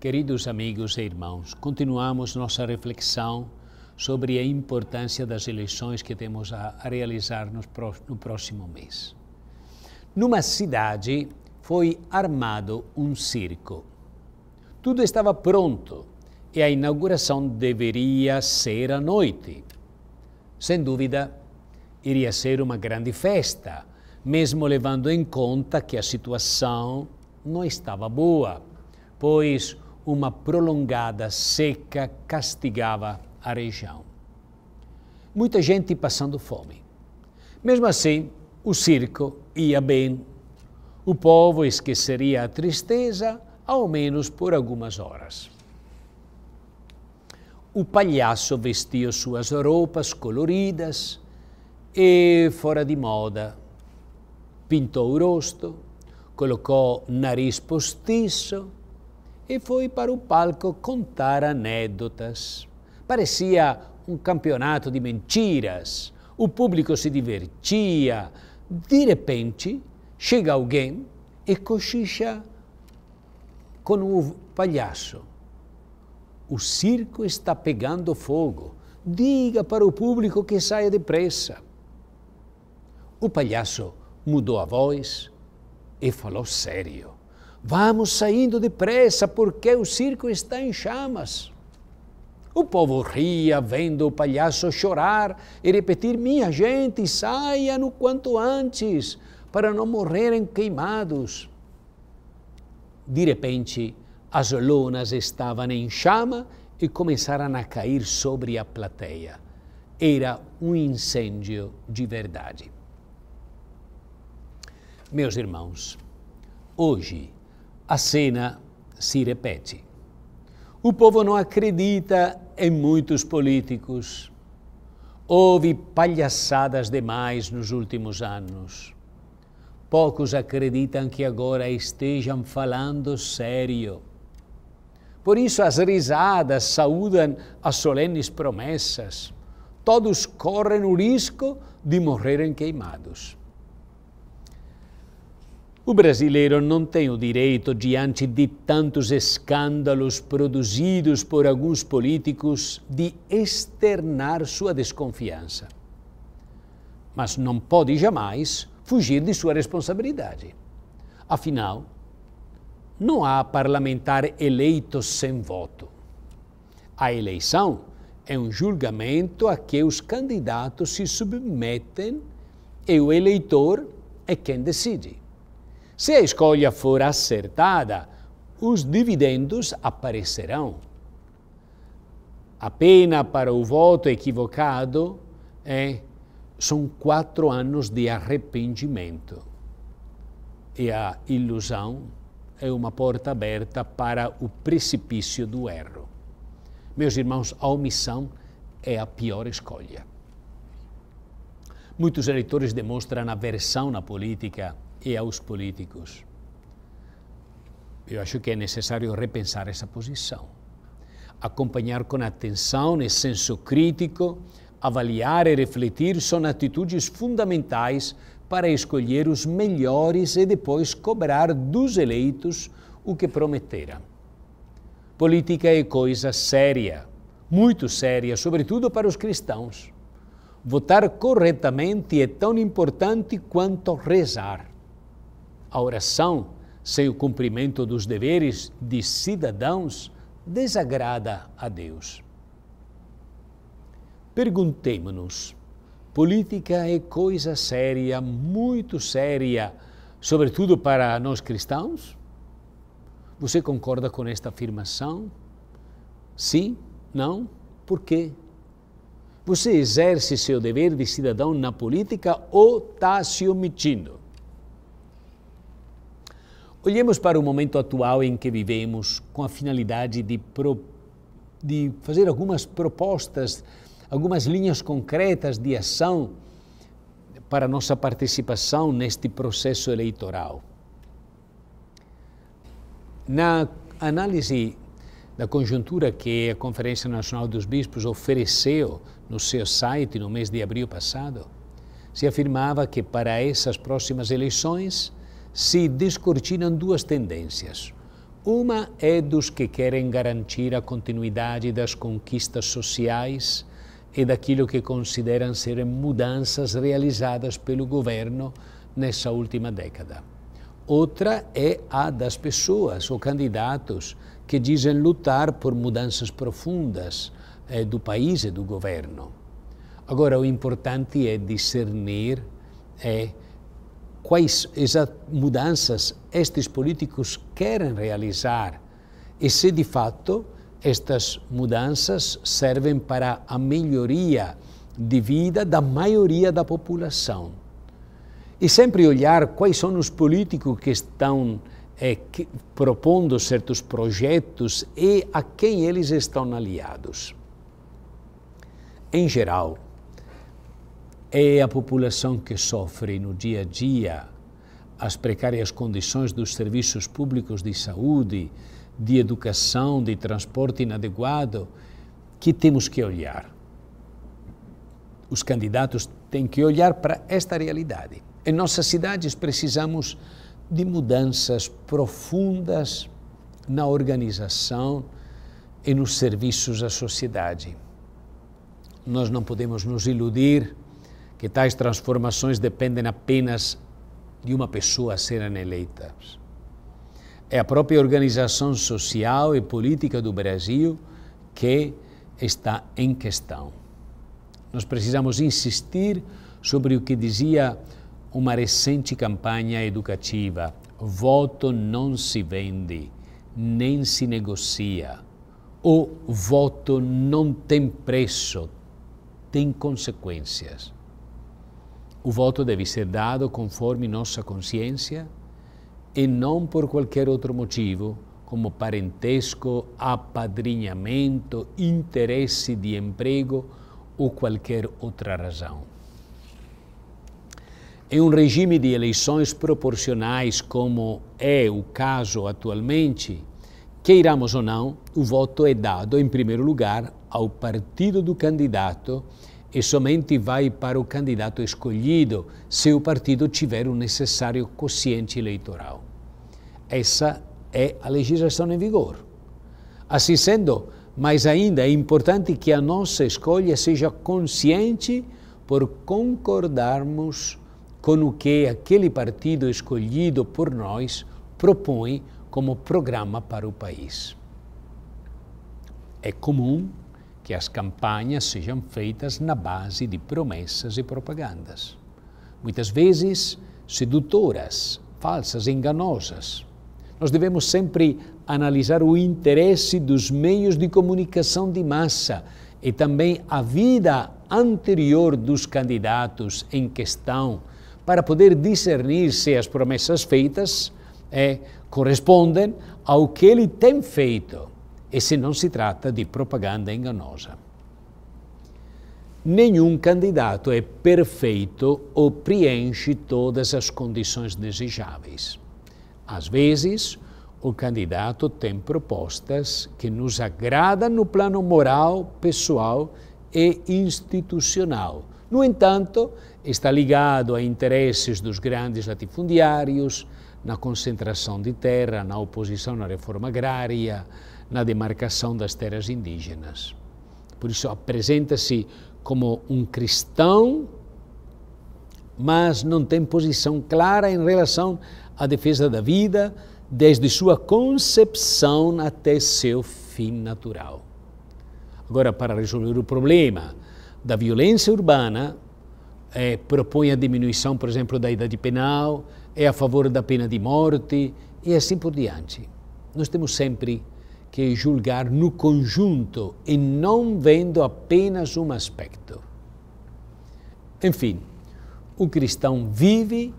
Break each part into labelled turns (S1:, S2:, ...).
S1: Queridos amigos e irmãos, continuamos nossa reflexão sobre a importância das eleições que temos a realizar no próximo mês. Numa cidade foi armado um circo. Tudo estava pronto e a inauguração deveria ser à noite. Sem dúvida, iria ser uma grande festa, mesmo levando em conta que a situação não estava boa, pois uma prolongada seca castigava a região. Muita gente passando fome. Mesmo assim, o circo ia bem. O povo esqueceria a tristeza, ao menos por algumas horas. O palhaço vestia suas roupas coloridas e fora de moda. Pintou o rosto, colocou nariz postiço e foi para o palco contar anedotas. Parecia um campeonato de mentiras. O público se divertia. De repente, chega alguém e cochicha com o palhaço. O circo está pegando fogo. Diga para o público que saia depressa. O palhaço mudou a voz e falou sério. Vamos saindo depressa, porque o circo está em chamas. O povo ria, vendo o palhaço chorar e repetir: Minha gente, saia no quanto antes, para não morrerem queimados. De repente, as lonas estavam em chama e começaram a cair sobre a plateia. Era um incêndio de verdade. Meus irmãos, hoje, a cena se repete. O povo não acredita em muitos políticos. Houve palhaçadas demais nos últimos anos. Poucos acreditam que agora estejam falando sério. Por isso as risadas saudam as solenes promessas. Todos correm o risco de morrerem queimados. O brasileiro não tem o direito, diante de tantos escândalos produzidos por alguns políticos, de externar sua desconfiança. Mas não pode jamais fugir de sua responsabilidade. Afinal, não há parlamentar eleito sem voto. A eleição é um julgamento a que os candidatos se submetem e o eleitor é quem decide. Se a escolha for acertada, os dividendos aparecerão. A pena para o voto equivocado é são quatro anos de arrependimento. E a ilusão é uma porta aberta para o precipício do erro. Meus irmãos, a omissão é a pior escolha. Muitos eleitores demonstram aversão na política e aos políticos. Eu acho que é necessário repensar essa posição, acompanhar com atenção e senso crítico, avaliar e refletir são atitudes fundamentais para escolher os melhores e depois cobrar dos eleitos o que prometeram. Política é coisa séria, muito séria, sobretudo para os cristãos. Votar corretamente é tão importante quanto rezar. A oração, sem o cumprimento dos deveres de cidadãos, desagrada a Deus. Perguntemo-nos: política é coisa séria, muito séria, sobretudo para nós cristãos? Você concorda com esta afirmação? Sim? Não? Por quê? Você exerce seu dever de cidadão na política ou está se omitindo? Olhemos para o momento atual em que vivemos com a finalidade de, pro, de fazer algumas propostas, algumas linhas concretas de ação para nossa participação neste processo eleitoral. Na análise da conjuntura que a Conferência Nacional dos Bispos ofereceu no seu site no mês de abril passado, se afirmava que para essas próximas eleições se descortinam duas tendências. Uma é dos que querem garantir a continuidade das conquistas sociais e daquilo que consideram ser mudanças realizadas pelo governo nessa última década. Outra é a das pessoas ou candidatos que dizem lutar por mudanças profundas eh, do país e do governo. Agora, o importante é discernir, é quais mudanças estes políticos querem realizar e se de fato estas mudanças servem para a melhoria de vida da maioria da população. E sempre olhar quais são os políticos que estão é, que, propondo certos projetos e a quem eles estão aliados. Em geral, é a população que sofre no dia a dia as precárias condições dos serviços públicos de saúde, de educação, de transporte inadequado, que temos que olhar. Os candidatos têm que olhar para esta realidade. Em nossas cidades precisamos de mudanças profundas na organização e nos serviços à sociedade. Nós não podemos nos iludir que tais transformações dependem apenas de uma pessoa serem eleitas. É a própria organização social e política do Brasil que está em questão. Nós precisamos insistir sobre o que dizia uma recente campanha educativa: voto não se vende, nem se negocia. O voto não tem preço, tem consequências. O voto deve ser dado conforme nossa consciência e não por qualquer outro motivo, como parentesco, apadrinhamento, interesse de emprego ou qualquer outra razão. Em um regime de eleições proporcionais, como é o caso atualmente, queiramos ou não, o voto é dado, em primeiro lugar, ao partido do candidato e somente vai para o candidato escolhido se o partido tiver o necessário quociente eleitoral. Essa é a legislação em vigor. Assim sendo, mais ainda é importante que a nossa escolha seja consciente por concordarmos com o que aquele partido escolhido por nós propõe como programa para o país. É comum que as campanhas sejam feitas na base de promessas e propagandas, muitas vezes sedutoras, falsas, enganosas. Nós devemos sempre analisar o interesse dos meios de comunicação de massa e também a vida anterior dos candidatos em questão, para poder discernir se as promessas feitas é, correspondem ao que ele tem feito e se não se trata de propaganda enganosa, Nenhum candidato é perfeito ou preenche todas as condições desejáveis. Às vezes, o candidato tem propostas que nos agradam no plano moral, pessoal e institucional. No entanto, está ligado a interesses dos grandes latifundiários, na concentração de terra, na oposição à reforma agrária, na demarcação das terras indígenas. Por isso, apresenta-se como um cristão, mas não tem posição clara em relação à defesa da vida, desde sua concepção até seu fim natural. Agora, para resolver o problema da violência urbana, é, propõe a diminuição, por exemplo, da idade penal, é a favor da pena de morte e assim por diante. Nós temos sempre que julgar no conjunto e não vendo apenas um aspecto. Enfim, o cristão vive,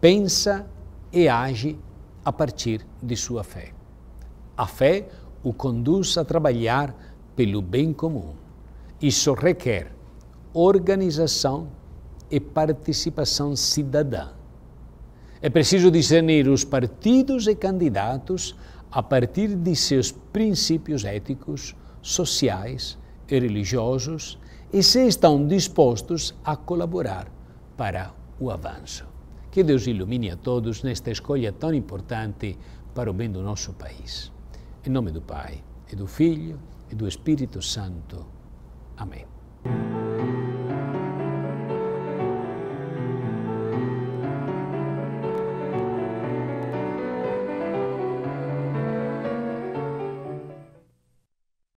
S1: pensa e age a partir de sua fé. A fé o conduz a trabalhar pelo bem comum. Isso requer organização e participação cidadã. É preciso discernir os partidos e candidatos a partir de seus princípios éticos, sociais e religiosos e se estão dispostos a colaborar para o avanço. Que Deus ilumine a todos nesta escolha tão importante para o bem do nosso país. Em nome do Pai, e do Filho e do Espírito Santo. Amém.